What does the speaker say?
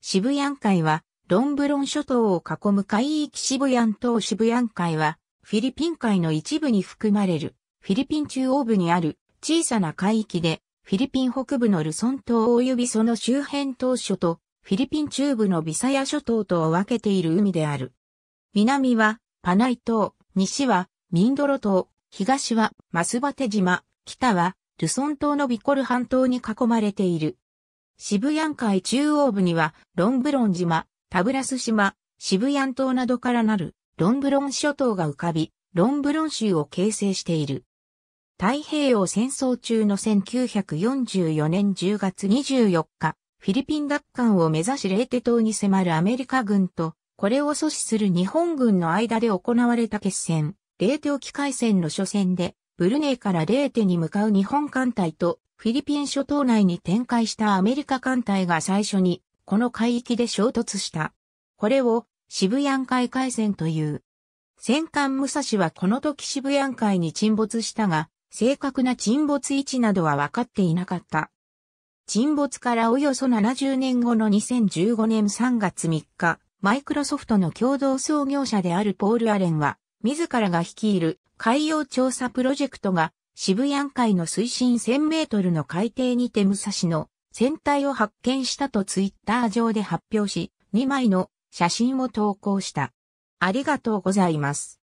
渋谷海は、ロンブロン諸島を囲む海域渋谷島渋谷海は、フィリピン海の一部に含まれる、フィリピン中央部にある小さな海域で、フィリピン北部のルソン島及びその周辺島諸と、フィリピン中部のビサヤ諸島とを分けている海である。南はパナイ島、西はミンドロ島、東はマスバテ島、北はルソン島のビコル半島に囲まれている。渋谷海中央部には、ロンブロン島、タブラス島、渋谷島などからなる、ロンブロン諸島が浮かび、ロンブロン州を形成している。太平洋戦争中の1944年10月24日、フィリピン奪還を目指しレーテ島に迫るアメリカ軍と、これを阻止する日本軍の間で行われた決戦、レーテ沖海戦の初戦で、ブルネイからレーテに向かう日本艦隊とフィリピン諸島内に展開したアメリカ艦隊が最初にこの海域で衝突した。これを渋谷海海戦という。戦艦武蔵はこの時渋谷海に沈没したが、正確な沈没位置などは分かっていなかった。沈没からおよそ70年後の2015年3月3日、マイクロソフトの共同創業者であるポール・アレンは、自らが率いる海洋調査プロジェクトが渋谷海の水深1000メートルの海底にて武蔵の船体を発見したとツイッター上で発表し、2枚の写真を投稿した。ありがとうございます。